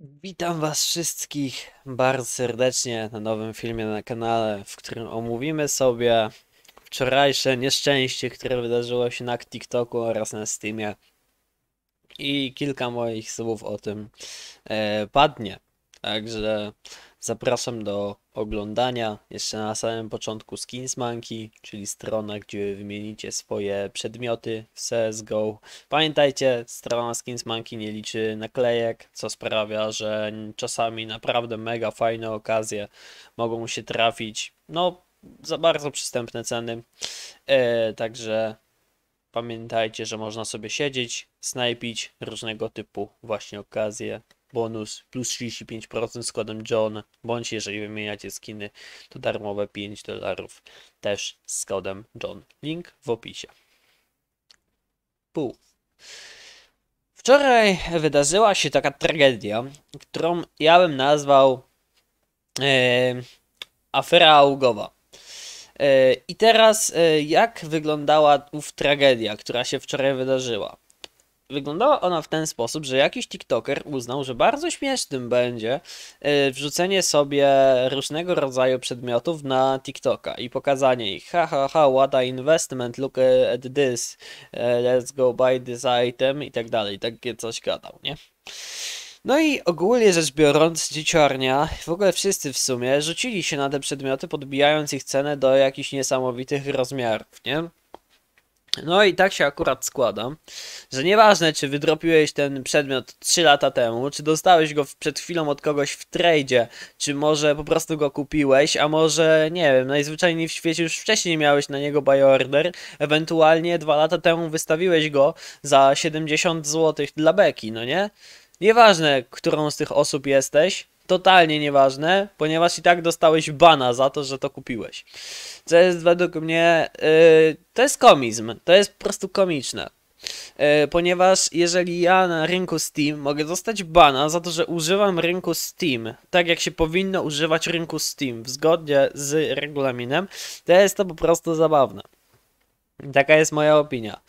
Witam Was wszystkich bardzo serdecznie na nowym filmie na kanale, w którym omówimy sobie wczorajsze nieszczęście, które wydarzyło się na TikToku oraz na Steamie. I kilka moich słów o tym e, padnie. Także Zapraszam do oglądania jeszcze na samym początku Skins Monkey, czyli strona, gdzie wymienicie swoje przedmioty w CSGO. Pamiętajcie, strona Skins Monkey nie liczy naklejek, co sprawia, że czasami naprawdę mega fajne okazje mogą się trafić. No, za bardzo przystępne ceny. E, także pamiętajcie, że można sobie siedzieć, snajpić różnego typu właśnie okazje bonus plus 35% z kodem John, bądź jeżeli wymieniacie skiny, to darmowe 5 dolarów też z kodem John. Link w opisie. Pół. Wczoraj wydarzyła się taka tragedia, którą ja bym nazwał yy, afera Augowa. E, I teraz, e, jak wyglądała ów tragedia, która się wczoraj wydarzyła? Wyglądała ona w ten sposób, że jakiś TikToker uznał, że bardzo śmiesznym będzie e, wrzucenie sobie różnego rodzaju przedmiotów na TikToka i pokazanie ich. Ha, ha, ha, what a investment, look at this, e, let's go buy this item i tak dalej. Takie coś gadał, nie? No i ogólnie rzecz biorąc, dzieciarnia, w ogóle wszyscy w sumie, rzucili się na te przedmioty, podbijając ich cenę do jakichś niesamowitych rozmiarów, nie? No i tak się akurat składa, że nieważne czy wydropiłeś ten przedmiot 3 lata temu, czy dostałeś go przed chwilą od kogoś w tradezie, czy może po prostu go kupiłeś, a może nie wiem, najzwyczajniej w świecie już wcześniej miałeś na niego buy order, ewentualnie 2 lata temu wystawiłeś go za 70 zł dla beki, no nie? Nieważne, którą z tych osób jesteś, totalnie nieważne, ponieważ i tak dostałeś bana za to, że to kupiłeś. Co jest według mnie, yy, to jest komizm, to jest po prostu komiczne. Yy, ponieważ jeżeli ja na rynku Steam mogę dostać bana za to, że używam rynku Steam, tak jak się powinno używać rynku Steam, zgodnie z regulaminem, to jest to po prostu zabawne. Taka jest moja opinia.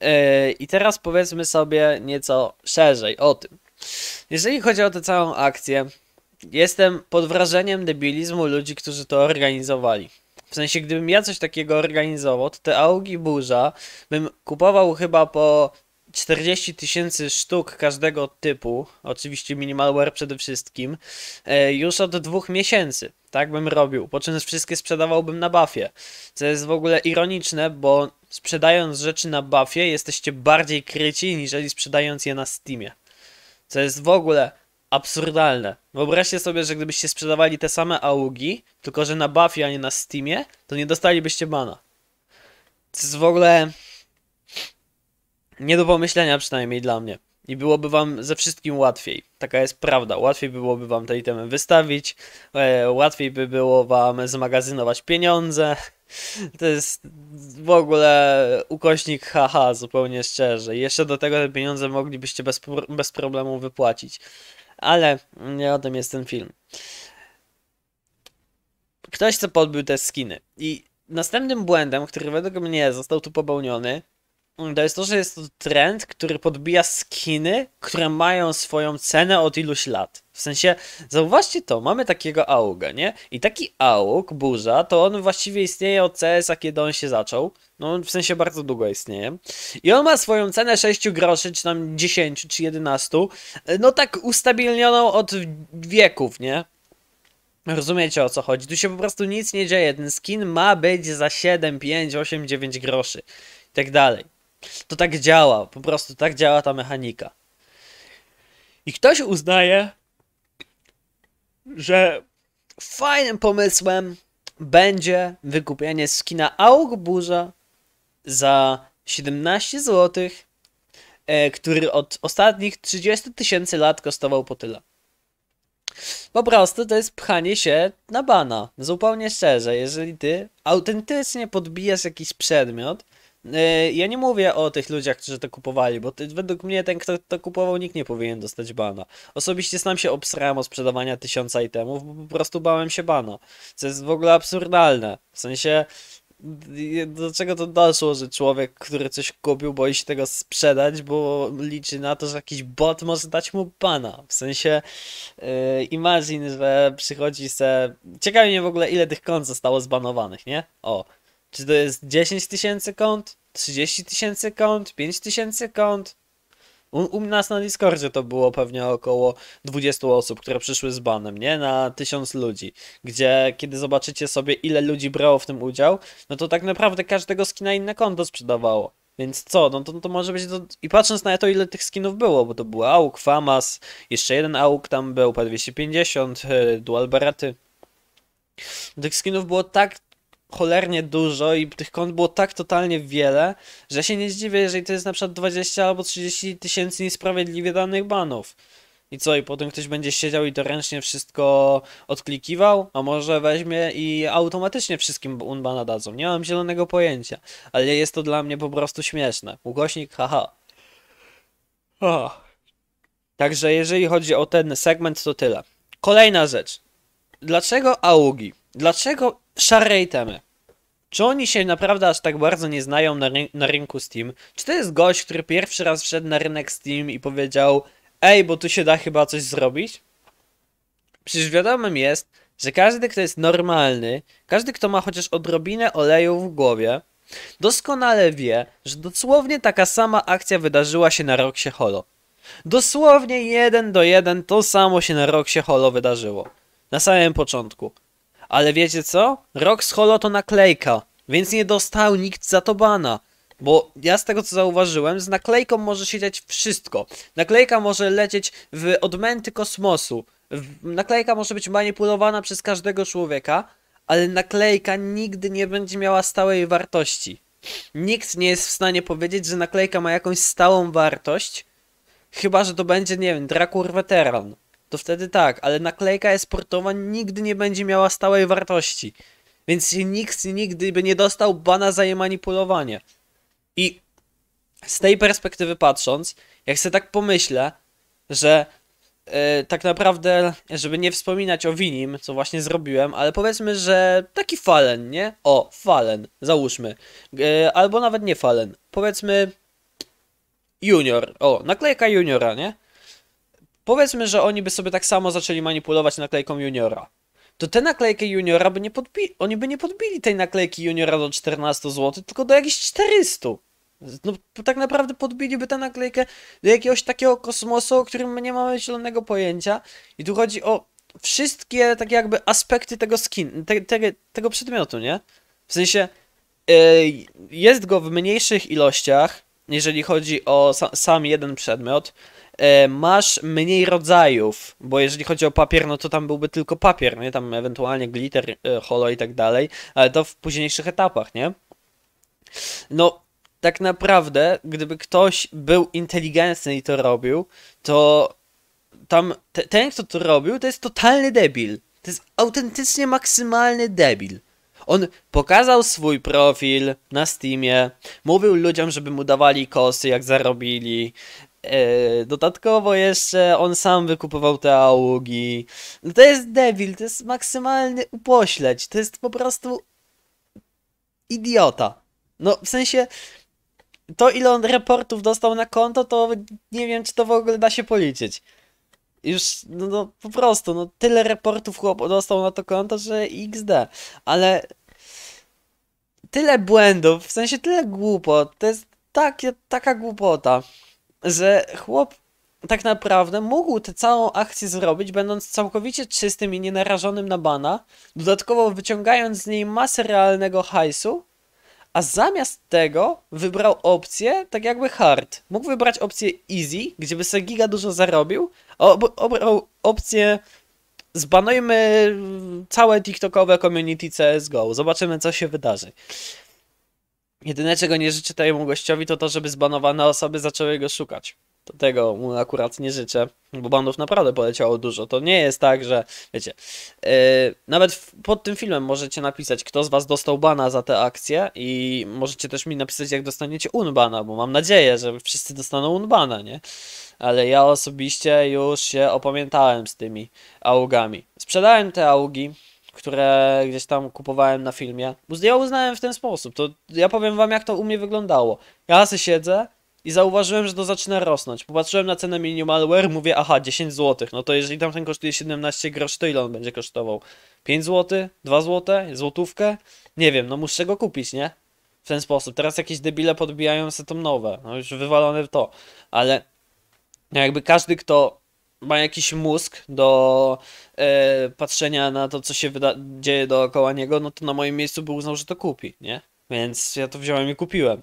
Yy, I teraz powiedzmy sobie nieco szerzej o tym. Jeżeli chodzi o tę całą akcję, jestem pod wrażeniem debilizmu ludzi, którzy to organizowali. W sensie, gdybym ja coś takiego organizował, to te augi burza bym kupował chyba po 40 tysięcy sztuk każdego typu, oczywiście minimalware przede wszystkim, e, już od dwóch miesięcy. Tak bym robił, po czym wszystkie sprzedawałbym na bafie. Co jest w ogóle ironiczne, bo sprzedając rzeczy na bafie jesteście bardziej kryci, niżeli sprzedając je na Steamie. Co jest w ogóle absurdalne. Wyobraźcie sobie, że gdybyście sprzedawali te same augi, tylko że na Buffy, a nie na Steamie, to nie dostalibyście bana. To jest w ogóle nie do pomyślenia przynajmniej dla mnie. I byłoby wam ze wszystkim łatwiej. Taka jest prawda. Łatwiej byłoby wam te itemy wystawić, e, łatwiej by było wam zmagazynować pieniądze. To jest w ogóle ukośnik haha, zupełnie szczerze. I jeszcze do tego te pieniądze moglibyście bez, bez problemu wypłacić ale nie o tym jest ten film. Ktoś, co podbił te skiny. I następnym błędem, który według mnie został tu popełniony, Mm, to jest to, że jest to trend, który podbija skiny, które mają swoją cenę od iluś lat. W sensie, zauważcie to, mamy takiego auga, nie? I taki aug, burza, to on właściwie istnieje od CS-a, kiedy on się zaczął. No, w sensie bardzo długo istnieje. I on ma swoją cenę 6 groszy, czy tam 10, czy 11. E, no tak ustabilnioną od wieków, nie? Rozumiecie o co chodzi? Tu się po prostu nic nie dzieje. Ten skin ma być za 7, 5, 8, 9 groszy i tak dalej. To tak działa, po prostu tak działa ta mechanika. I ktoś uznaje, że fajnym pomysłem będzie wykupienie skina Augburza za 17 zł, e, który od ostatnich 30 tysięcy lat kosztował po tyle. Po prostu to jest pchanie się na bana. Zupełnie szczerze, jeżeli ty autentycznie podbijasz jakiś przedmiot, E, ja nie mówię o tych ludziach, którzy to kupowali, bo według mnie ten, kto to kupował, nikt nie powinien dostać bana. Osobiście sam się obsrałem o sprzedawania tysiąca itemów, bo po prostu bałem się bana. Co jest w ogóle absurdalne. W sensie, do czego to doszło, że człowiek, który coś kupił, boi się tego sprzedać, bo liczy na to, że jakiś bot może dać mu bana. W sensie, yy, imagine, że przychodzi se... Ciekawi mnie w ogóle, ile tych kont zostało zbanowanych, nie? O, czy to jest 10 tysięcy kont? 30 tysięcy kont? 5 tysięcy kont? U, u, nas na Discordzie to było pewnie około 20 osób, które przyszły z banem, nie? Na 1000 ludzi. Gdzie kiedy zobaczycie sobie, ile ludzi brało w tym udział, no to tak naprawdę każdego skina inne konto sprzedawało. Więc co, no to, to może być. To... I patrząc na to, ile tych skinów było, bo to był AUK, FAMAS, jeszcze jeden AUK tam był, P250, y, Dual Baraty. Tych skinów było tak cholernie dużo i tych kont było tak totalnie wiele, że się nie zdziwię, jeżeli to jest na przykład 20 albo 30 tysięcy niesprawiedliwie danych banów. I co, i potem ktoś będzie siedział i to ręcznie wszystko odklikiwał, a może weźmie i automatycznie wszystkim unbana dadzą. Nie mam zielonego pojęcia, ale jest to dla mnie po prostu śmieszne. Ugośnik, haha. Oh. Także jeżeli chodzi o ten segment, to tyle. Kolejna rzecz. Dlaczego AUGI? Dlaczego szarej temy. Czy oni się naprawdę aż tak bardzo nie znają na, ry na rynku Steam? Czy to jest gość, który pierwszy raz wszedł na rynek Steam i powiedział Ej, bo tu się da chyba coś zrobić? Przecież wiadomym jest, że każdy, kto jest normalny, każdy, kto ma chociaż odrobinę oleju w głowie, doskonale wie, że dosłownie taka sama akcja wydarzyła się na Roxie Holo. Dosłownie jeden do jeden to samo się na Roxie Holo wydarzyło. Na samym początku. Ale wiecie co? Rock Hollow to naklejka, więc nie dostał nikt za to bana. Bo ja z tego co zauważyłem, z naklejką może siedzieć wszystko. Naklejka może lecieć w odmęty kosmosu. Naklejka może być manipulowana przez każdego człowieka, ale naklejka nigdy nie będzie miała stałej wartości. Nikt nie jest w stanie powiedzieć, że naklejka ma jakąś stałą wartość, chyba że to będzie, nie wiem, Drakur Veteran to wtedy tak, ale naklejka esportowa nigdy nie będzie miała stałej wartości. Więc nikt nigdy by nie dostał bana za jej manipulowanie. I z tej perspektywy patrząc, jak sobie tak pomyślę, że yy, tak naprawdę, żeby nie wspominać o Winim, co właśnie zrobiłem, ale powiedzmy, że taki Fallen, nie? O, Fallen, załóżmy. Yy, albo nawet nie Fallen. Powiedzmy Junior. O, naklejka Juniora, nie? Powiedzmy, że oni by sobie tak samo zaczęli manipulować naklejką juniora. To te naklejki juniora by nie podbili, oni by nie podbili tej naklejki juniora do 14 zł, tylko do jakichś 400. No, tak naprawdę podbiliby tę naklejkę do jakiegoś takiego kosmosu, o którym my nie mamy zielonego pojęcia. I tu chodzi o wszystkie tak jakby aspekty tego skin, te, te, tego przedmiotu, nie? W sensie yy, jest go w mniejszych ilościach, jeżeli chodzi o sa, sam jeden przedmiot. E, masz mniej rodzajów, bo jeżeli chodzi o papier, no to tam byłby tylko papier, nie? Tam ewentualnie glitter, e, holo i tak dalej, ale to w późniejszych etapach, nie? No, tak naprawdę, gdyby ktoś był inteligentny i to robił, to tam te, ten, kto to robił, to jest totalny debil. To jest autentycznie maksymalny debil. On pokazał swój profil na Steamie, mówił ludziom, żeby mu dawali kosy, jak zarobili, E, dodatkowo jeszcze on sam wykupował te augi. No to jest debil, to jest maksymalny upośleć, to jest po prostu idiota. No w sensie to ile on reportów dostał na konto, to nie wiem czy to w ogóle da się policzyć. Już, no, no po prostu, no tyle reportów chłop dostał na to konto, że XD. Ale tyle błędów, w sensie tyle głupot, to jest takie, taka głupota że chłop tak naprawdę mógł tę całą akcję zrobić, będąc całkowicie czystym i nienarażonym na bana, dodatkowo wyciągając z niej masę realnego hajsu, a zamiast tego wybrał opcję tak jakby hard. Mógł wybrać opcję easy, gdzie by sobie giga dużo zarobił, a ob obrał opcję zbanujmy całe tiktokowe community CSGO, zobaczymy co się wydarzy. Jedyne, czego nie życzę temu gościowi, to to, żeby zbanowane osoby zaczęły go szukać. To tego mu akurat nie życzę, bo banów naprawdę poleciało dużo. To nie jest tak, że wiecie. Yy, nawet w, pod tym filmem możecie napisać, kto z Was dostał bana za tę akcję, i możecie też mi napisać, jak dostaniecie unbana, bo mam nadzieję, że wszyscy dostaną unbana, nie? Ale ja osobiście już się opamiętałem z tymi augami. Sprzedałem te augi które gdzieś tam kupowałem na filmie, bo ja uznałem w ten sposób. To ja powiem wam, jak to u mnie wyglądało. Ja sobie siedzę i zauważyłem, że to zaczyna rosnąć. Popatrzyłem na cenę minimalware, mówię, aha, 10 zł. No to jeżeli tamten kosztuje 17 groszy, to ile on będzie kosztował? 5 zł? 2 zł? Złotówkę? Nie wiem, no muszę go kupić, nie? W ten sposób. Teraz jakieś debile podbijają se to nowe. No już wywalone w to. Ale jakby każdy, kto ma jakiś mózg do e, patrzenia na to, co się dzieje dookoła niego, no to na moim miejscu by uznał, że to kupi, nie? Więc ja to wziąłem i kupiłem.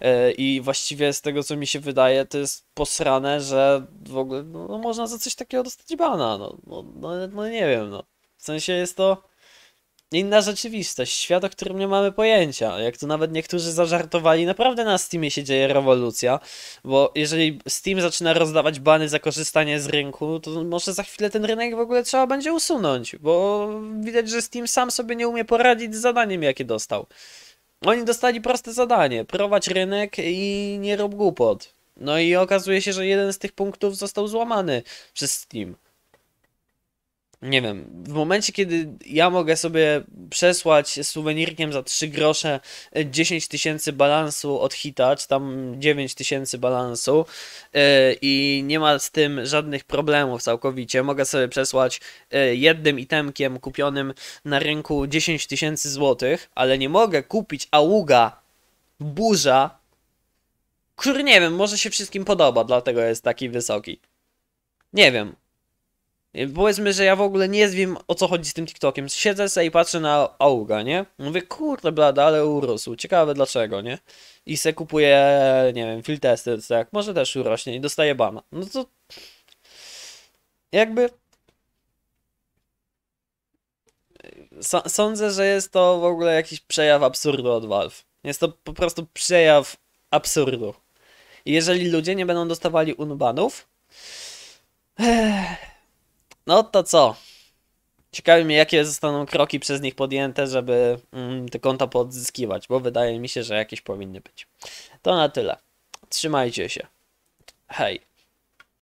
E, I właściwie z tego, co mi się wydaje, to jest posrane, że w ogóle no, no można za coś takiego dostać bana. No, no, no, no nie wiem, no. W sensie jest to inna rzeczywistość, świat, o którym nie mamy pojęcia. Jak tu nawet niektórzy zażartowali, naprawdę na Steamie się dzieje rewolucja, bo jeżeli Steam zaczyna rozdawać bany za korzystanie z rynku, to może za chwilę ten rynek w ogóle trzeba będzie usunąć, bo widać, że Steam sam sobie nie umie poradzić z zadaniem, jakie dostał. Oni dostali proste zadanie: prowadź rynek i nie rób głupot. No i okazuje się, że jeden z tych punktów został złamany przez Steam nie wiem, w momencie, kiedy ja mogę sobie przesłać suwenirkiem za 3 grosze 10 e, tysięcy balansu od hita, czy tam 9 tysięcy balansu e, i nie ma z tym żadnych problemów całkowicie, mogę sobie przesłać e, jednym itemkiem kupionym na rynku 10 tysięcy złotych, ale nie mogę kupić aługa, burza, który nie wiem, może się wszystkim podoba, dlatego jest taki wysoki. Nie wiem, Powiedzmy, że ja w ogóle nie wiem o co chodzi z tym TikTokiem. Siedzę sobie i patrzę na Auga, nie? Mówię, kurde blada, ale urósł. Ciekawe dlaczego, nie? I se kupuję, nie wiem, filtesty, tak? Może też urośnie i dostaję bana. No to... Jakby... S sądzę, że jest to w ogóle jakiś przejaw absurdu od Valve. Jest to po prostu przejaw absurdu. I jeżeli ludzie nie będą dostawali unbanów... Ech no to co? Ciekawi mnie, jakie zostaną kroki przez nich podjęte, żeby mm, te konta poodzyskiwać, bo wydaje mi się, że jakieś powinny być. To na tyle. Trzymajcie się. Hej.